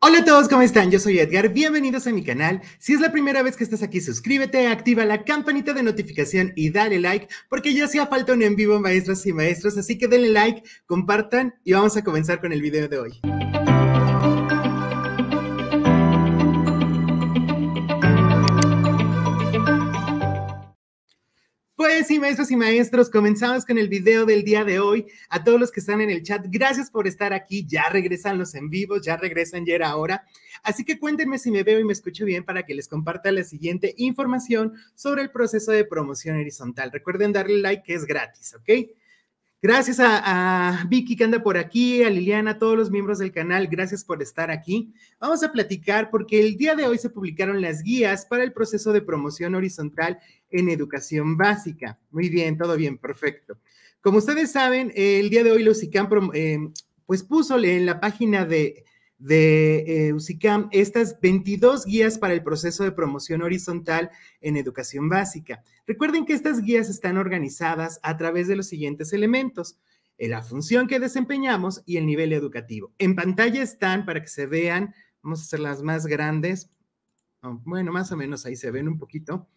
Hola a todos, ¿cómo están? Yo soy Edgar, bienvenidos a mi canal. Si es la primera vez que estás aquí, suscríbete, activa la campanita de notificación y dale like, porque ya hacía falta un en vivo, maestras y maestros, así que denle like, compartan y vamos a comenzar con el video de hoy. Pues sí, maestros y maestros, comenzamos con el video del día de hoy. A todos los que están en el chat, gracias por estar aquí. Ya regresan los en vivo, ya regresan, ya ahora. Así que cuéntenme si me veo y me escucho bien para que les comparta la siguiente información sobre el proceso de promoción horizontal. Recuerden darle like, que es gratis, ¿ok? Gracias a, Vicky que anda por aquí, a Liliana, a todos los miembros del canal, gracias por estar aquí. Vamos a platicar porque el día de hoy se publicaron las guías para el proceso de promoción horizontal en educación básica. Muy bien, todo bien, perfecto. Como ustedes saben, el día de hoy los eh, pues puso en la página de de eh, estas 22 guías para el proceso de promoción horizontal en educación básica. Recuerden que estas guías están organizadas a través de los siguientes elementos eh, la función que desempeñamos y el nivel educativo. En pantalla están para que se vean, vamos a hacerlas más grandes, bueno, más o menos ahí se ven un poquito.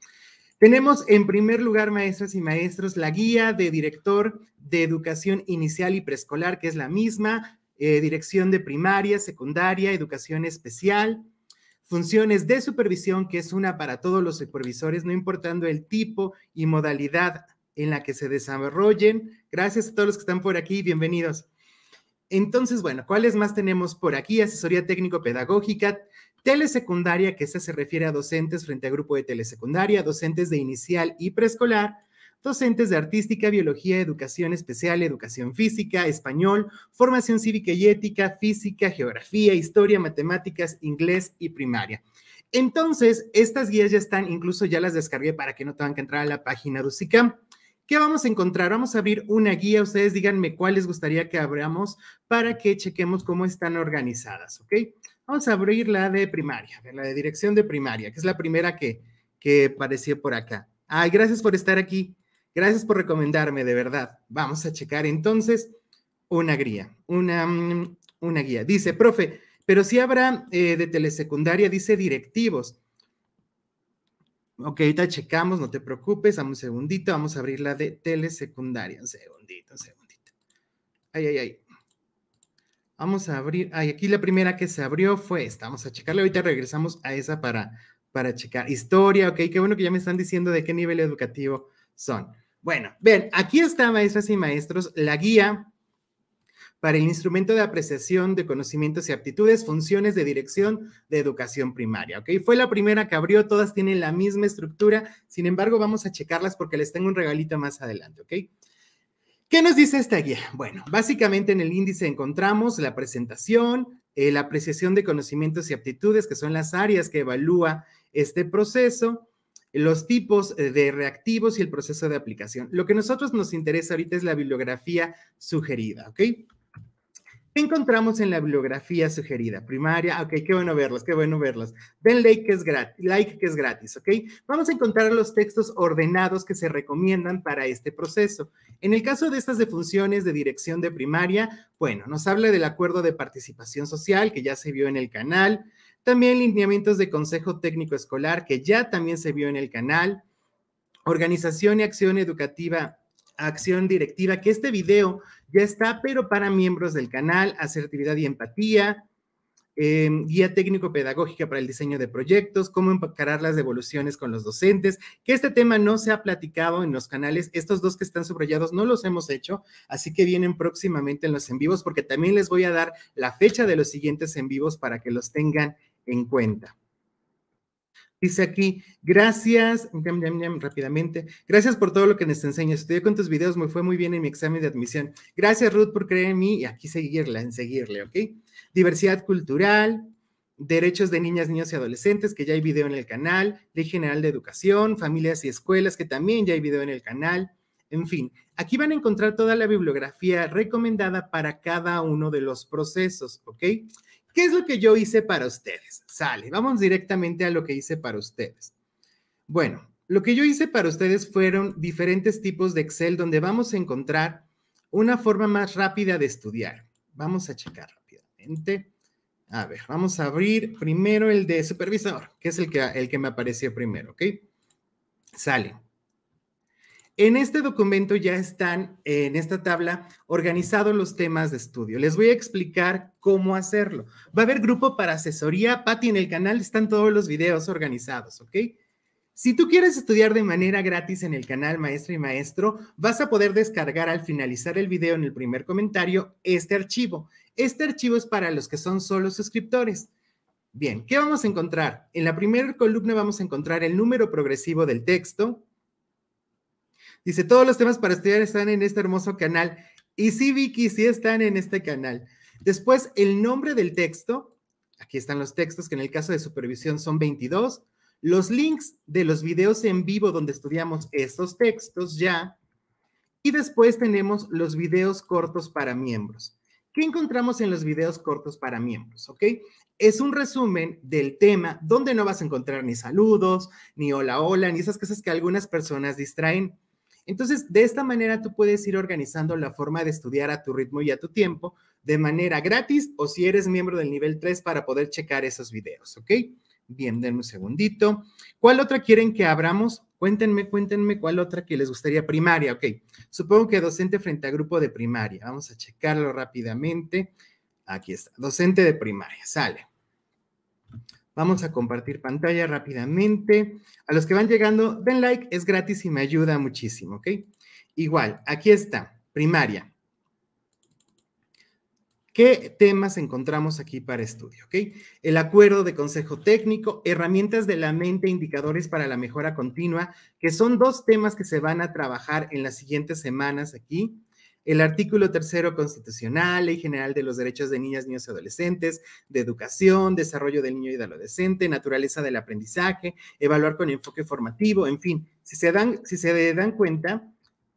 Tenemos en primer lugar, maestras y maestros, la guía de director de educación inicial y preescolar, que es la misma, eh, dirección de primaria, secundaria, educación especial, funciones de supervisión, que es una para todos los supervisores, no importando el tipo y modalidad en la que se desarrollen. Gracias a todos los que están por aquí, bienvenidos. Entonces, bueno, ¿cuáles más tenemos por aquí? Asesoría técnico-pedagógica, telesecundaria, que esta se refiere a docentes frente a grupo de telesecundaria, docentes de inicial y preescolar, docentes de artística, biología, educación especial, educación física, español, formación cívica y ética, física, geografía, historia, matemáticas, inglés y primaria. Entonces, estas guías ya están, incluso ya las descargué para que no tengan que entrar a la página de ¿Qué vamos a encontrar? Vamos a abrir una guía. Ustedes díganme cuál les gustaría que abramos para que chequemos cómo están organizadas, ¿ok? Vamos a abrir la de primaria, la de dirección de primaria, que es la primera que, que apareció por acá. Ay, gracias por estar aquí. Gracias por recomendarme, de verdad. Vamos a checar entonces una guía, una, una guía. Dice, profe, pero si habrá eh, de telesecundaria, dice directivos. Ok, ahorita checamos, no te preocupes, dame un segundito, vamos a abrir la de telesecundaria. Un segundito, un segundito. Ay, ay, ay. Vamos a abrir, ay, aquí la primera que se abrió fue esta, vamos a checarla, ahorita regresamos a esa para, para checar. Historia, ok, qué bueno que ya me están diciendo de qué nivel educativo son. Bueno, ven, aquí está, maestras y maestros, la guía para el instrumento de apreciación de conocimientos y aptitudes, funciones de dirección de educación primaria, ¿ok? Fue la primera que abrió, todas tienen la misma estructura, sin embargo, vamos a checarlas porque les tengo un regalito más adelante, ¿ok? ¿Qué nos dice esta guía? Bueno, básicamente en el índice encontramos la presentación, eh, la apreciación de conocimientos y aptitudes, que son las áreas que evalúa este proceso, los tipos eh, de reactivos y el proceso de aplicación. Lo que a nosotros nos interesa ahorita es la bibliografía sugerida, ¿ok? ¿Qué encontramos en la bibliografía sugerida? Primaria, ok, qué bueno verlos, qué bueno verlos. Den like que es gratis, like que es gratis, ok. Vamos a encontrar los textos ordenados que se recomiendan para este proceso. En el caso de estas defunciones de dirección de primaria, bueno, nos habla del acuerdo de participación social que ya se vio en el canal, también lineamientos de consejo técnico escolar, que ya también se vio en el canal. Organización y acción educativa, acción directiva, que este video ya está, pero para miembros del canal, asertividad y empatía. Em, guía técnico-pedagógica para el diseño de proyectos, cómo encarar las devoluciones con los docentes, que este tema no se ha platicado en los canales, estos dos que están subrayados no los hemos hecho, así que vienen próximamente en los en vivos porque también les voy a dar la fecha de los siguientes en vivos para que los tengan en cuenta. Dice aquí, gracias, rápidamente, gracias por todo lo que nos enseñas. Estudié con tus videos, me fue muy bien en mi examen de admisión. Gracias, Ruth, por creer en mí y aquí seguirla, en seguirle, ¿ok? Diversidad cultural, derechos de niñas, niños y adolescentes, que ya hay video en el canal, Ley General de Educación, familias y escuelas, que también ya hay video en el canal. En fin, aquí van a encontrar toda la bibliografía recomendada para cada uno de los procesos, ¿ok? ¿Qué es lo que yo hice para ustedes? Sale, vamos directamente a lo que hice para ustedes. Bueno, lo que yo hice para ustedes fueron diferentes tipos de Excel donde vamos a encontrar una forma más rápida de estudiar. Vamos a checar rápidamente. A ver, vamos a abrir primero el de supervisor, que es el que, el que me apareció primero, ¿ok? Sale. En este documento ya están, eh, en esta tabla, organizados los temas de estudio. Les voy a explicar cómo hacerlo. Va a haber grupo para asesoría. Pati, en el canal están todos los videos organizados, ¿ok? Si tú quieres estudiar de manera gratis en el canal maestro y Maestro, vas a poder descargar al finalizar el video en el primer comentario este archivo. Este archivo es para los que son solo suscriptores. Bien, ¿qué vamos a encontrar? En la primera columna vamos a encontrar el número progresivo del texto, Dice, todos los temas para estudiar están en este hermoso canal. Y sí, Vicky, sí están en este canal. Después, el nombre del texto. Aquí están los textos que en el caso de supervisión son 22. Los links de los videos en vivo donde estudiamos estos textos ya. Y después tenemos los videos cortos para miembros. ¿Qué encontramos en los videos cortos para miembros? ¿Ok? Es un resumen del tema donde no vas a encontrar ni saludos, ni hola, hola, ni esas cosas que algunas personas distraen entonces, de esta manera tú puedes ir organizando la forma de estudiar a tu ritmo y a tu tiempo de manera gratis o si eres miembro del nivel 3 para poder checar esos videos, ¿ok? Bien, denme un segundito. ¿Cuál otra quieren que abramos? Cuéntenme, cuéntenme cuál otra que les gustaría. Primaria, ok. Supongo que docente frente a grupo de primaria. Vamos a checarlo rápidamente. Aquí está, docente de primaria, sale. Vamos a compartir pantalla rápidamente. A los que van llegando, den like, es gratis y me ayuda muchísimo, ¿ok? Igual, aquí está, primaria. ¿Qué temas encontramos aquí para estudio? ¿ok? El acuerdo de consejo técnico, herramientas de la mente, indicadores para la mejora continua, que son dos temas que se van a trabajar en las siguientes semanas aquí el artículo tercero constitucional, Ley General de los Derechos de Niñas, Niños y Adolescentes, de Educación, Desarrollo del Niño y del Adolescente, Naturaleza del Aprendizaje, Evaluar con Enfoque Formativo, en fin, si se dan, si se dan cuenta,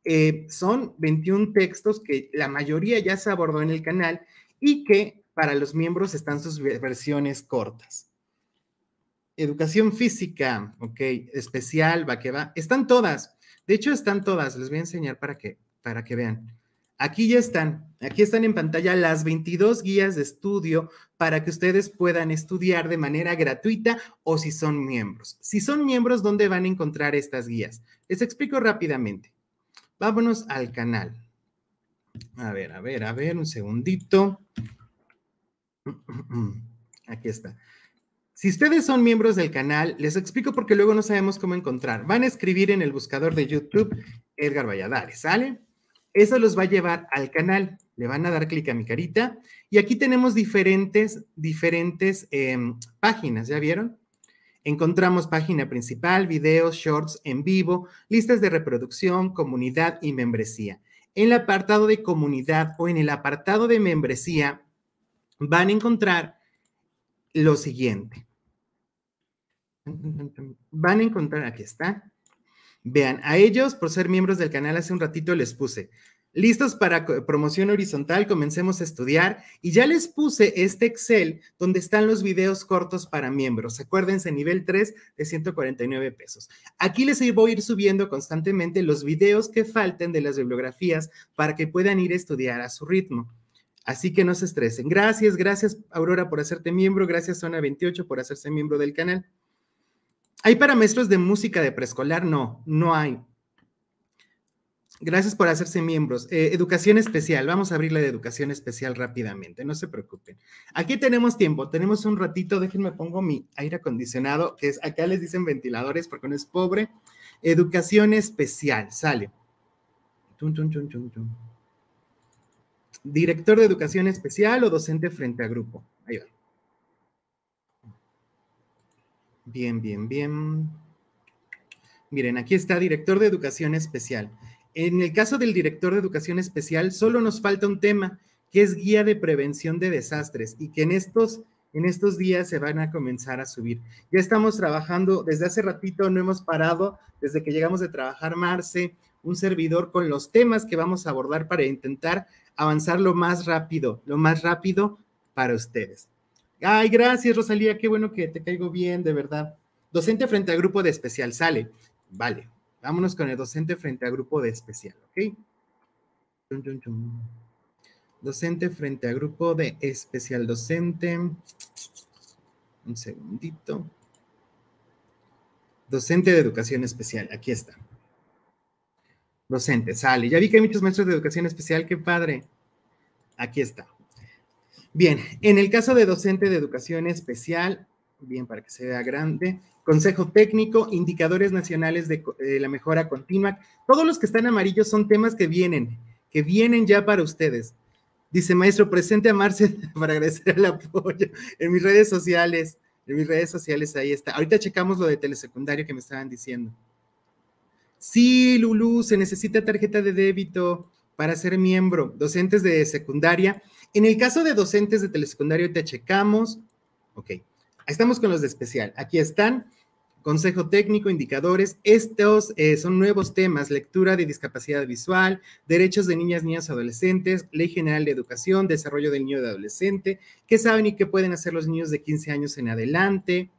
eh, son 21 textos que la mayoría ya se abordó en el canal y que para los miembros están sus versiones cortas. Educación física, ok, especial, va que va, están todas. De hecho, están todas, les voy a enseñar para que, para que vean. Aquí ya están, aquí están en pantalla las 22 guías de estudio para que ustedes puedan estudiar de manera gratuita o si son miembros. Si son miembros, ¿dónde van a encontrar estas guías? Les explico rápidamente. Vámonos al canal. A ver, a ver, a ver, un segundito. Aquí está. Si ustedes son miembros del canal, les explico porque luego no sabemos cómo encontrar. Van a escribir en el buscador de YouTube Edgar Valladares, ¿sale? Eso los va a llevar al canal. Le van a dar clic a mi carita y aquí tenemos diferentes, diferentes em, páginas, ¿ya vieron? Encontramos página principal, videos, shorts en vivo, listas de reproducción, comunidad y membresía. En el apartado de comunidad o en el apartado de membresía van a encontrar lo siguiente. Van a encontrar, aquí está, Vean, a ellos, por ser miembros del canal hace un ratito, les puse, listos para promoción horizontal, comencemos a estudiar y ya les puse este Excel donde están los videos cortos para miembros. Acuérdense, nivel 3 de 149 pesos. Aquí les voy a ir subiendo constantemente los videos que falten de las bibliografías para que puedan ir a estudiar a su ritmo. Así que no se estresen. Gracias, gracias Aurora por hacerte miembro, gracias Zona 28 por hacerse miembro del canal. ¿Hay para maestros de música de preescolar? No, no hay. Gracias por hacerse miembros. Eh, educación especial. Vamos a abrir la de educación especial rápidamente, no se preocupen. Aquí tenemos tiempo, tenemos un ratito. Déjenme pongo mi aire acondicionado, que es acá les dicen ventiladores porque no es pobre. Educación especial, sale. Director de educación especial o docente frente a grupo. Ahí va. Bien, bien, bien. Miren, aquí está director de educación especial. En el caso del director de educación especial, solo nos falta un tema, que es guía de prevención de desastres y que en estos, en estos días se van a comenzar a subir. Ya estamos trabajando desde hace ratito, no hemos parado, desde que llegamos de trabajar Marce, un servidor con los temas que vamos a abordar para intentar avanzar lo más rápido, lo más rápido para ustedes. Ay, gracias, Rosalía, qué bueno que te caigo bien, de verdad. Docente frente al grupo de especial, sale. Vale, vámonos con el docente frente a grupo de especial, ¿ok? Docente frente a grupo de especial docente. Un segundito. Docente de educación especial, aquí está. Docente, sale. Ya vi que hay muchos maestros de educación especial, qué padre. Aquí está. Bien, en el caso de docente de educación especial, bien para que se vea grande, consejo técnico, indicadores nacionales de, eh, la mejora continua, todos los que están amarillos son temas que vienen, que vienen ya para ustedes. Dice maestro, presente a Marce para agradecer el apoyo en mis redes sociales, en mis redes sociales ahí está. Ahorita checamos lo de telesecundario que me estaban diciendo. Sí, Lulu, se necesita tarjeta de débito para ser miembro. Docentes de secundaria, en el caso de docentes de telesecundario, te checamos. Ok, estamos con los de especial. Aquí están. Consejo técnico, indicadores. Estos eh, son nuevos temas, lectura de discapacidad visual, derechos de niñas, niñas, adolescentes, ley general de educación, desarrollo del niño y de adolescente, qué saben y qué pueden hacer los niños de 15 años en adelante,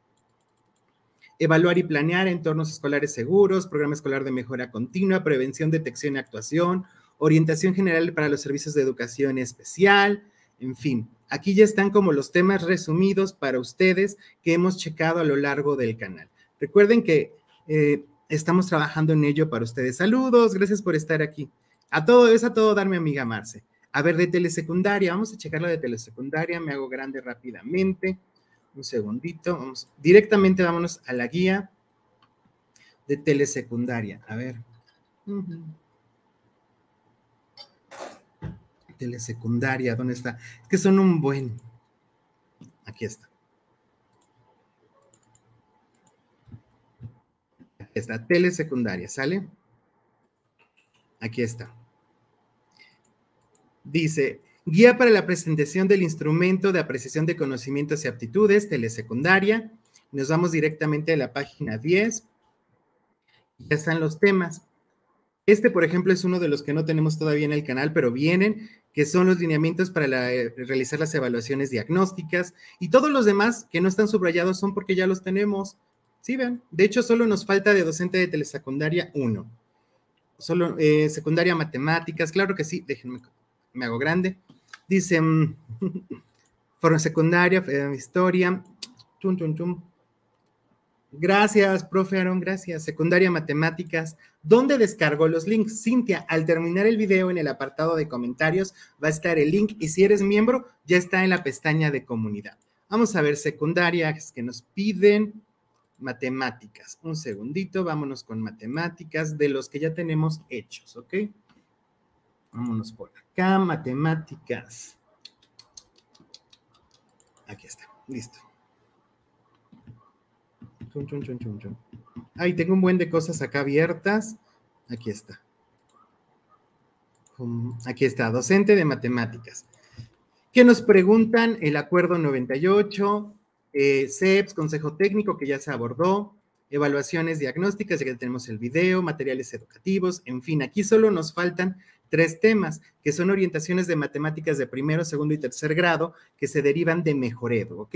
evaluar y planear entornos escolares seguros, programa escolar de mejora continua, prevención, detección y actuación, orientación general para los servicios de educación especial, en fin, aquí ya están como los temas resumidos para ustedes que hemos checado a lo largo del canal. Recuerden que eh, estamos trabajando en ello para ustedes. Saludos, gracias por estar aquí. A todo es a todo darme amiga Marce. A ver, de telesecundaria, vamos a checar de telesecundaria, me hago grande rápidamente. Un segundito, vamos, directamente vámonos a la guía de telesecundaria. A ver. telesecundaria, ¿dónde está? Es que son un buen. Aquí está. Aquí está, telesecundaria, ¿sale? Aquí está. Dice, guía para la presentación del instrumento de apreciación de conocimientos y aptitudes, telesecundaria. Nos vamos directamente a la página 10. Ya están los temas. Este, por ejemplo, es uno de los que no tenemos todavía en el canal, pero vienen, que son los lineamientos para eh, realizar las evaluaciones diagnósticas y todos los demás que no están subrayados son porque ya los tenemos. Sí, ven? De hecho, solo nos falta de docente de telesecundaria uno, Solo eh, secundaria matemáticas, claro que sí, déjenme, me hago grande. Dicen, mm, forma secundaria, eh, historia, Gracias, profe Aaron, gracias. Secundaria Matemáticas, ¿dónde descargo los links? Cintia, al terminar el video en el apartado de comentarios va a estar el link y si eres miembro ya está en la pestaña de comunidad. Vamos a ver secundarias que nos piden matemáticas. Un segundito, vámonos con matemáticas de los que ya tenemos hechos, ¿ok? Vámonos por acá, matemáticas. Aquí está, listo. Ay, Ahí tengo un buen de cosas acá abiertas. Aquí está. Um, aquí está, docente de matemáticas. ¿Qué nos preguntan? El acuerdo 98, eh, CEPS, consejo técnico que ya se abordó, evaluaciones diagnósticas, ya que tenemos el video, materiales educativos, en fin, aquí solo nos faltan tres temas, que son orientaciones de matemáticas de primero, segundo y tercer grado, que se derivan de mejoredo, ¿ok?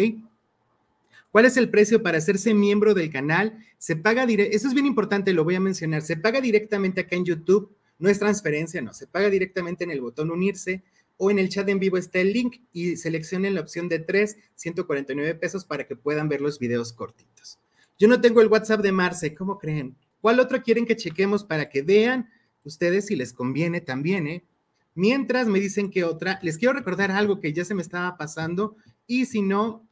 ¿Cuál es el precio para hacerse miembro del canal? Se paga directamente, eso es bien importante, lo voy a mencionar, se paga directamente acá en YouTube, no es transferencia, no, se paga directamente en el botón unirse o en el chat en vivo está el link y seleccionen la opción de 3, 149 pesos para que puedan ver los videos cortitos. Yo no tengo el WhatsApp de Marce, ¿cómo creen? ¿Cuál otro quieren que chequemos para que vean ustedes si les conviene también, eh? Mientras me dicen que otra, les quiero recordar algo que ya se me estaba pasando y si no,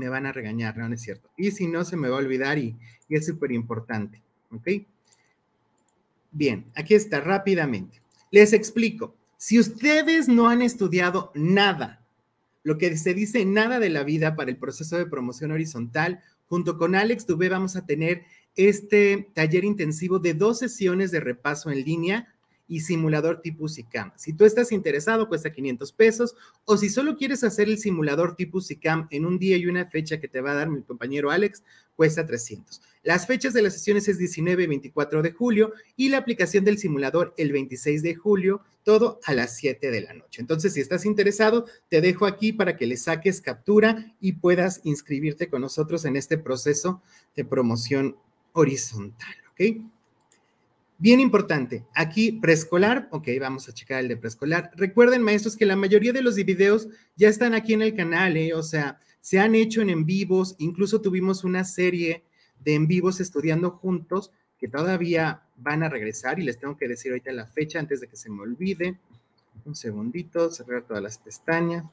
me van a regañar, no, es cierto. Y si no, se me va a olvidar y, es súper importante, ¿ok? Bien, aquí está rápidamente. Les explico. Si ustedes no han estudiado nada, lo que se dice nada de la vida para el proceso de promoción horizontal, junto con Alex Dubé vamos a tener este taller intensivo de dos sesiones de repaso en línea y simulador tipo SICAM. Si tú estás interesado, cuesta 500 pesos. O si solo quieres hacer el simulador tipo SICAM en un día y una fecha que te va a dar mi compañero Alex, cuesta 300. Las fechas de las sesiones es 19 y 24 de julio y la aplicación del simulador el 26 de julio, todo a las 7 de la noche. Entonces, si estás interesado, te dejo aquí para que le saques captura y puedas inscribirte con nosotros en este proceso de promoción horizontal, ¿ok? Bien importante, aquí preescolar, ok, vamos a checar el de preescolar. Recuerden, maestros, que la mayoría de los videos ya están aquí en el canal, eh, o sea, se han hecho en en vivos, incluso tuvimos una serie de en vivos estudiando juntos que todavía van a regresar y les tengo que decir ahorita la fecha antes de que se me olvide. Un segundito, cerrar todas las pestañas.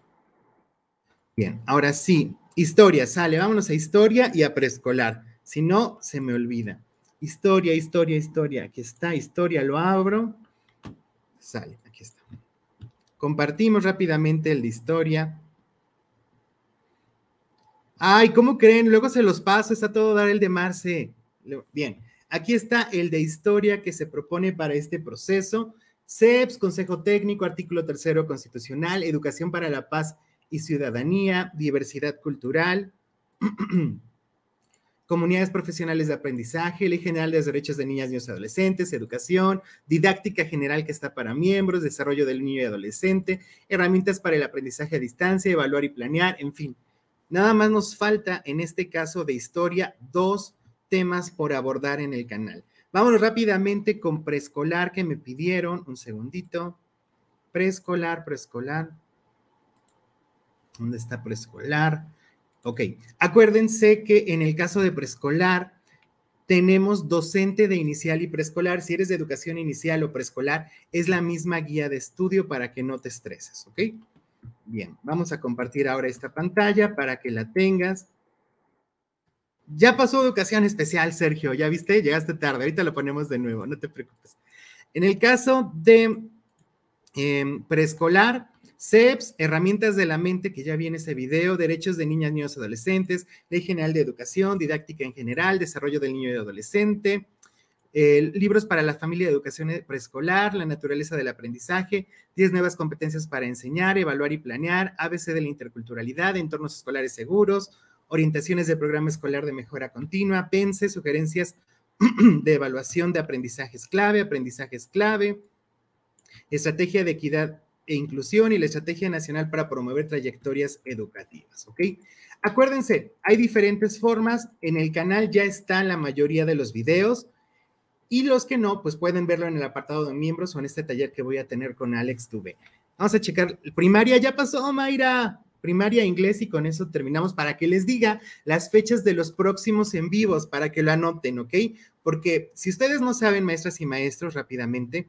Bien, ahora sí, historia, sale, vámonos a historia y a preescolar, si no, se me olvida. Historia, historia, historia. Aquí está, historia, lo abro. Sale, aquí está. Compartimos rápidamente el de historia. Ay, ¿cómo creen? Luego se los paso, está todo dar el de Marce. Bien, aquí está el de historia que se propone para este proceso. CEPS, Consejo Técnico, artículo tercero constitucional, educación para la paz y ciudadanía, diversidad cultural. comunidades profesionales de aprendizaje, ley general de los derechos de niñas, niños y adolescentes, educación, didáctica general que está para miembros, desarrollo del niño y adolescente, herramientas para el aprendizaje a distancia, evaluar y planear, en fin. Nada más nos falta, en este caso de historia, dos temas por abordar en el canal. Vámonos rápidamente con preescolar que me pidieron, un segundito. Preescolar, preescolar. ¿Dónde está preescolar? Ok, acuérdense que en el caso de preescolar, tenemos docente de inicial y preescolar. Si eres de educación inicial o preescolar, es la misma guía de estudio para que no te estreses, ¿ok? Bien, vamos a compartir ahora esta pantalla para que la tengas. Ya pasó educación especial, Sergio, ya viste, llegaste tarde, ahorita lo ponemos de nuevo, no te preocupes. En el caso de eh, preescolar, CEPS, herramientas de la mente, que ya viene ese video, derechos de niñas, niños, y adolescentes, Ley General de Educación, didáctica en general, desarrollo del niño y adolescente, eh, libros para la familia de educación preescolar, la naturaleza del aprendizaje, 10 nuevas competencias para enseñar, evaluar y planear, ABC de la interculturalidad, entornos escolares seguros, orientaciones de programa escolar de mejora continua, PENSE, sugerencias de evaluación de aprendizajes clave, aprendizajes clave, estrategia de equidad e Inclusión y la Estrategia Nacional para Promover Trayectorias Educativas, ¿ok? Acuérdense, hay diferentes formas, en el canal ya están la mayoría de los videos y los que no, pues pueden verlo en el apartado de miembros o en este taller que voy a tener con Alex Tuve. Vamos a checar, primaria ya pasó, Mayra, primaria inglés y con eso terminamos para que les diga las fechas de los próximos en vivos, para que lo anoten, ¿ok? Porque si ustedes no saben, maestras y maestros, rápidamente,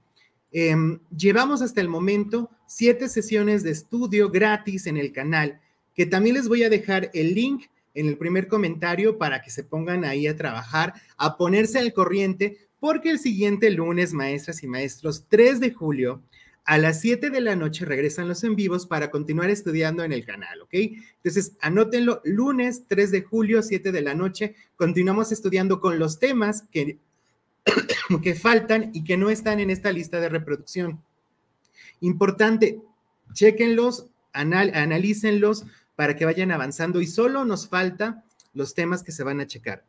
Em, llevamos hasta el momento siete sesiones de estudio gratis en el canal, que también les voy a dejar el link en el primer comentario para que se pongan ahí a trabajar, a ponerse al corriente, porque el siguiente lunes, maestras y maestros, 3 de julio, a las 7 de la noche regresan los en vivos para continuar estudiando en el canal, ¿ok? Entonces, anótenlo, lunes 3 de julio, 7 de la noche, continuamos estudiando con los temas que que faltan y que no están en esta lista de reproducción. Importante, chequenlos, analícenlos para que vayan avanzando y solo nos falta los temas que se van a checar.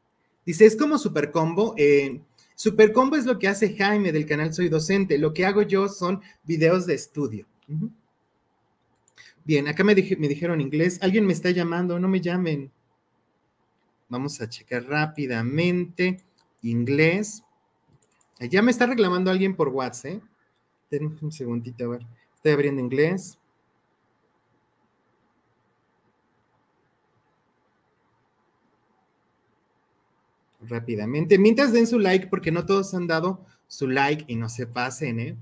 Dice, es como Supercombo. Eh, Supercombo es lo que hace Jaime del canal Soy Docente. Lo que hago yo son videos de estudio. Bien, acá me dijeron inglés. Alguien me está llamando, no me llamen. Vamos a checar rápidamente. Inglés. Ya me está reclamando alguien por WhatsApp, ¿eh? un segundito, a ver. Estoy abriendo inglés. Rápidamente. Mientras den su like, porque no todos han dado su like y no se pasen, ¿eh?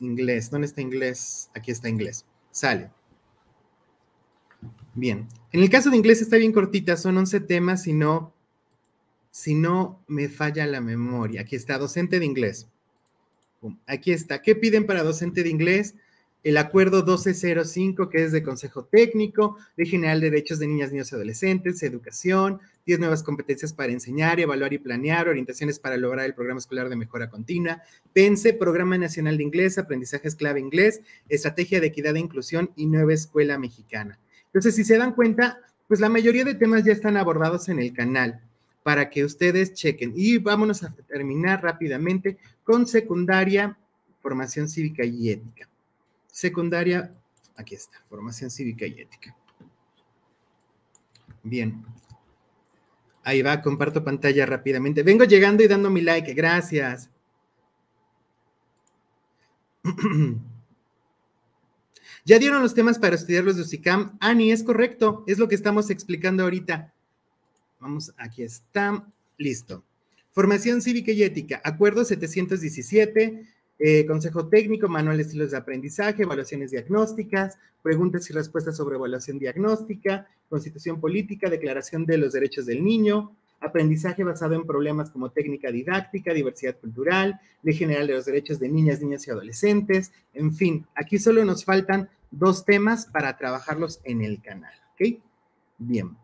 Inglés. ¿Dónde está inglés? Aquí está inglés. Sale. Bien. En el caso de inglés está bien cortita, son 11 temas y no si no me falla la memoria. Aquí está, docente de inglés. Aquí está. ¿Qué piden para docente de inglés? El acuerdo 1205, que es de Consejo Técnico, de General de Derechos de Niñas, Niños y Adolescentes, Educación, 10 nuevas competencias para enseñar, evaluar y planear, orientaciones para lograr el programa escolar de mejora continua, PENSE, Programa Nacional de Inglés, Aprendizaje Clave Inglés, Estrategia de Equidad e Inclusión y Nueva Escuela Mexicana. Entonces, si se dan cuenta, pues la mayoría de temas ya están abordados en el canal para que ustedes chequen. Y vámonos a terminar rápidamente con secundaria, formación cívica y ética. Secundaria, aquí está, formación cívica y ética. Bien. Ahí va, comparto pantalla rápidamente. Vengo llegando y dando mi like, gracias. ya dieron los temas para estudiar los de UCICAM. Ani, ah, es correcto, es lo que estamos explicando ahorita. Vamos, aquí está. Listo. Formación cívica y ética. Acuerdo 717. Eh, consejo técnico, manual de estilos de aprendizaje, evaluaciones diagnósticas, preguntas y respuestas sobre evaluación diagnóstica, constitución política, declaración de los derechos del niño, aprendizaje basado en problemas como técnica didáctica, diversidad cultural, ley general de los derechos de niñas, niñas y adolescentes, en fin, aquí solo nos faltan dos temas para trabajarlos en el canal, ¿ok? Bien.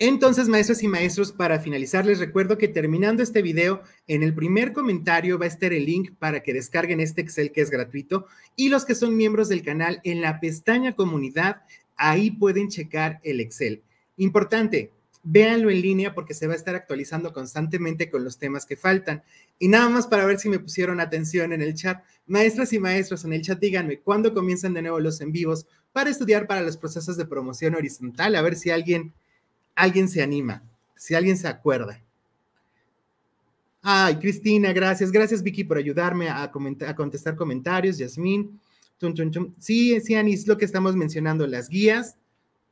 Entonces, maestras y maestros, para finalizar, les recuerdo que terminando este video, en el primer comentario va a estar el link para que descarguen este Excel que es gratuito y los que son miembros del canal en la pestaña comunidad, ahí pueden checar el Excel. Importante, véanlo en línea porque se va a estar actualizando constantemente con los temas que faltan. Y nada más para ver si me pusieron atención en el chat. Maestras y maestros, en el chat díganme cuándo comienzan de nuevo los en vivos para estudiar para los procesos de promoción horizontal, a ver si alguien alguien se anima, si alguien se acuerda. Ay, Cristina, gracias. Gracias, Vicky, por ayudarme a, a contestar comentarios. Yasmín. Sí, sí, lo que estamos mencionando, las guías.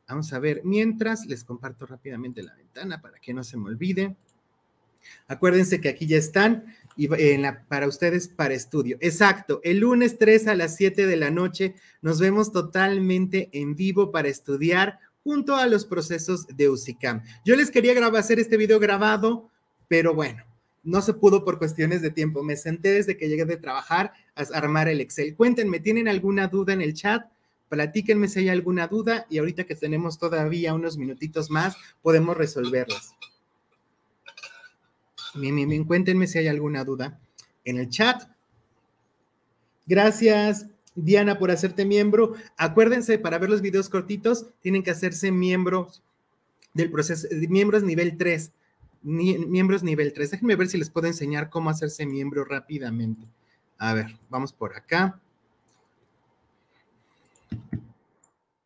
Vamos a ver, mientras les comparto rápidamente la ventana para que no se me olvide. Acuérdense que aquí ya están para ustedes para estudio. Exacto, el lunes 3 a las 7 de la noche nos vemos totalmente en vivo para estudiar junto a los procesos de UCICAM. Yo les quería hacer este video grabado, pero bueno, no se pudo por cuestiones de tiempo. Me senté desde que llegué de trabajar a armar el Excel. Cuéntenme, ¿tienen alguna duda en el chat? Platíquenme si hay alguna duda y ahorita que tenemos todavía unos minutitos más, podemos resolverlas. cuéntenme si hay alguna duda en el chat. Gracias, Diana, por hacerte miembro. Acuérdense, para ver los videos cortitos, tienen que hacerse miembros del proceso, eh, miembros nivel 3. miembros nivel 3. Déjenme ver si les puedo enseñar cómo hacerse miembro rápidamente. A ver, vamos por acá.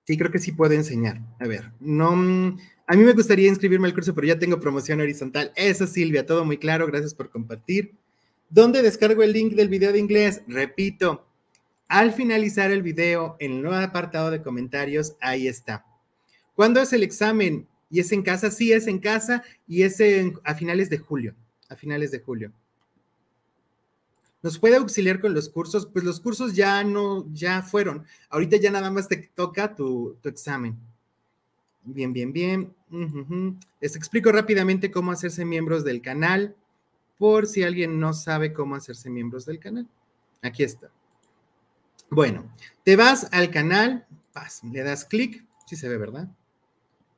Sí, creo que sí puedo enseñar. A ver, no. A mí me gustaría inscribirme al curso, pero ya tengo promoción horizontal. Eso, Silvia, todo muy claro. Gracias por compartir. ¿Dónde descargo el link del video de inglés? Repito, al finalizar el video, en el nuevo apartado de comentarios, ahí está. ¿Cuándo es el examen? ¿Y es en casa? Sí, es en casa y es a finales de julio. A finales de julio. ¿Nos puede auxiliar con los cursos? Pues los cursos ya no, ya fueron. Ahorita ya nada más te toca tu, examen. Bien, bien, bien. Les explico rápidamente cómo hacerse miembros del canal, por si alguien no sabe cómo hacerse miembros del canal. Aquí está. Bueno, te vas al canal, le das clic, sí se ve, ¿verdad?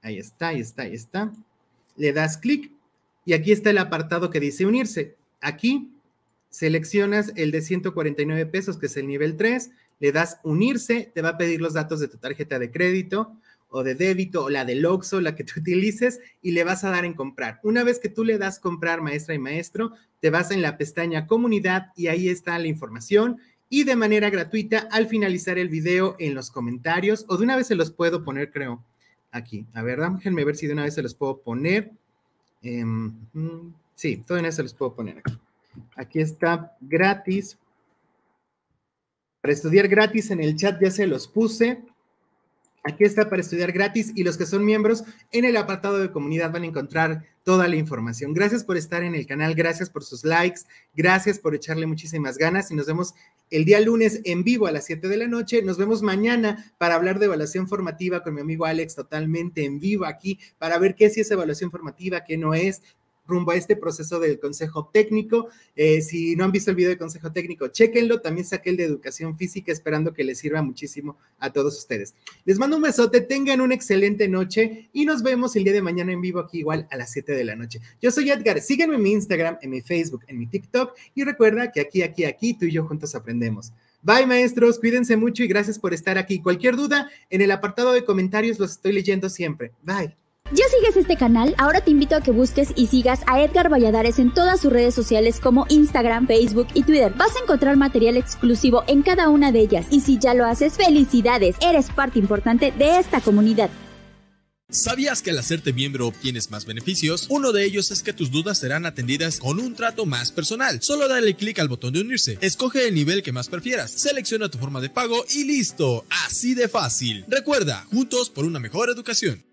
Ahí está, ahí está, ahí está. Le das clic y aquí está el apartado que dice unirse. Aquí seleccionas el de 149 pesos, que es el nivel 3, le das unirse, te va a pedir los datos de tu tarjeta de crédito o de débito o la del Oxxo, la que tú utilices y le vas a dar en comprar. Una vez que tú le das comprar, maestra y maestro, te vas en la pestaña comunidad y ahí está la información y de manera gratuita al finalizar el video en los comentarios o de una vez se los puedo poner, creo, aquí. A ver, déjenme ver si de una vez se los puedo poner. Em, mm, sí, de se los puedo poner aquí. Aquí está gratis. Para estudiar gratis en el chat ya se los puse. Aquí está para estudiar gratis y los que son miembros en el apartado de comunidad van a encontrar toda la información. Gracias por estar en el canal, gracias por sus likes, gracias por echarle muchísimas ganas y nos vemos el día lunes en vivo a las 7 de la noche. Nos vemos mañana para hablar de evaluación formativa con mi amigo Alex totalmente en vivo aquí para ver qué sí es evaluación formativa, qué no es, rumbo a este proceso del Consejo Técnico. Eh, si no han visto el video del Consejo Técnico, chéquenlo. También saqué el de Educación Física, esperando que les sirva muchísimo a todos ustedes. Les mando un besote, tengan una excelente noche y nos vemos el día de mañana en vivo aquí igual a las 7 de la noche. Yo soy Edgar, Síguenme en mi Instagram, en mi Facebook, en mi TikTok y recuerda que aquí, aquí, aquí tú y yo juntos aprendemos. Bye maestros, cuídense mucho y gracias por estar aquí. Cualquier duda, en el apartado de comentarios los estoy leyendo siempre. Bye. ¿Ya sigues este canal? Ahora te invito a que busques y sigas a Edgar Valladares en todas sus redes sociales como Instagram, Facebook y Twitter. Vas a encontrar material exclusivo en cada una de ellas. Y si ya lo haces, felicidades. Eres parte importante de esta comunidad. ¿Sabías que al hacerte miembro obtienes más beneficios? Uno de ellos es que tus dudas serán atendidas con un trato más personal. Solo dale clic al botón de unirse, escoge el nivel que más prefieras, selecciona tu forma de pago y listo, así de fácil. Recuerda, juntos por una mejor educación.